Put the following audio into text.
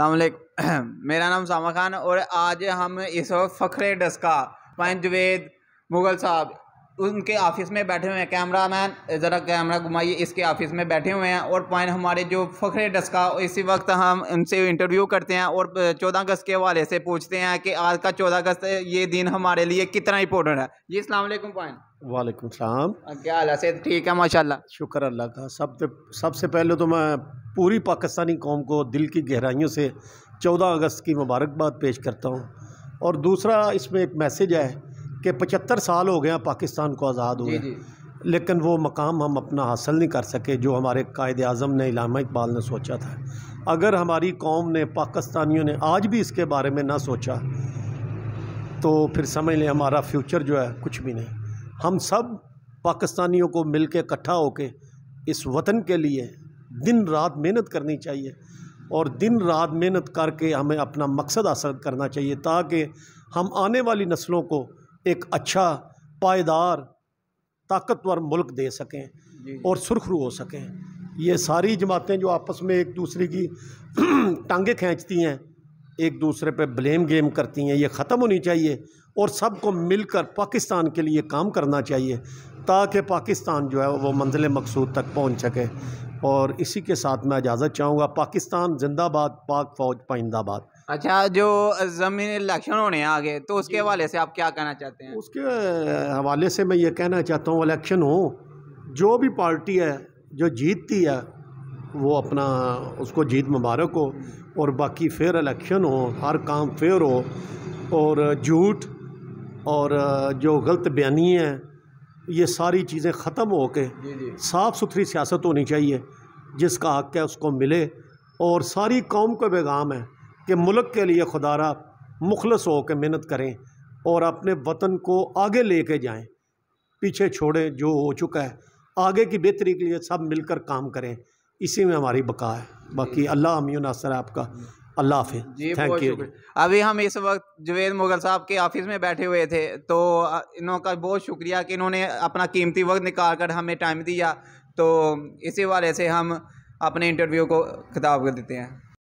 अलैक्म मेरा नाम सामा खान और आज हम इस वक्त फ़खरे डस्का पाइन जुवेद मुगल साहब उनके ऑफिस में बैठे हुए हैं कैमरा मैन ज़रा कैमरा घुमाइए इसके ऑफिस में बैठे हुए हैं और पॉइंट हमारे जो फ़खरे डस्का इसी वक्त हम उनसे इंटरव्यू करते हैं और चौदह अगस्त के हवाले से पूछते हैं कि आज का चौदह अगस्त ये दिन हमारे लिए कितना इंपॉर्टेंट है जी अलैक्म पॉइंट वालेकुम सलाम क्या हाल है ठीक है माशाल्लाह शुक्र अल्लाह का सब सबसे पहले तो मैं पूरी पाकिस्तानी कौम को दिल की गहराइयों से 14 अगस्त की मुबारकबाद पेश करता हूँ और दूसरा इसमें एक मैसेज है कि पचहत्तर साल हो गया पाकिस्तान को आज़ाद हुए लेकिन वो मकाम हम अपना हासिल नहीं कर सके जो हमारे कायद अज़म ने इलामा इकबाल ने सोचा था अगर हमारी कौम ने पाकिस्तानियों ने आज भी इसके बारे में ना सोचा तो फिर समझ लें हमारा फ्यूचर जो है कुछ भी नहीं हम सब पाकिस्तानियों को मिल के इकट्ठा होकर इस वतन के लिए दिन रात मेहनत करनी चाहिए और दिन रात मेहनत करके हमें अपना मकसद हासिल करना चाहिए ताकि हम आने वाली नस्लों को एक अच्छा पायदार ताकतवर मुल्क दे सकें और सुरखरू हो सकें ये सारी जमातें जो आपस में एक दूसरे की टांगे खींचती हैं एक दूसरे पे ब्लेम गेम करती हैं ये ख़त्म होनी चाहिए और सबको मिलकर पाकिस्तान के लिए काम करना चाहिए ताकि पाकिस्तान जो है वो मंजिल मकसूद तक पहुंच सके और इसी के साथ मैं इजाज़त चाहूँगा पाकिस्तान जिंदाबाद पाक फ़ौज पाइंदाबाद अच्छा जो ज़मीन इलेक्शन होने आगे तो उसके हवाले से आप क्या कहना चाहते हैं उसके हवाले से मैं ये कहना चाहता हूँ इलेक्शन हो जो भी पार्टी है जो जीतती है वो अपना उसको जीत मुबारक हो और बाकी फेयर इलेक्शन हो हर काम फेयर हो और झूठ और जो गलत बयानी है ये सारी चीज़ें ख़त्म हो के साफ़ सुथरी सियासत होनी चाहिए जिसका हक है उसको मिले और सारी कौम को पैगाम है कि मुल्क के लिए खुदारा मुखलस हो के मेहनत करें और अपने वतन को आगे ले कर जाएँ पीछे छोड़ें जो हो चुका है आगे की बेहतरी के लिए सब मिलकर काम करें इसी में हमारी बका है बाकी अल्लाह अमीन असर आपका अल्लाह हाफि जी थैंक यू अभी हम इस वक्त जुवेद मुगल साहब के ऑफिस में बैठे हुए थे तो का बहुत शुक्रिया कि इन्होंने अपना कीमती वक्त निकाल कर हमें टाइम दिया तो इसी वाले से हम अपने इंटरव्यू को खिताब कर देते हैं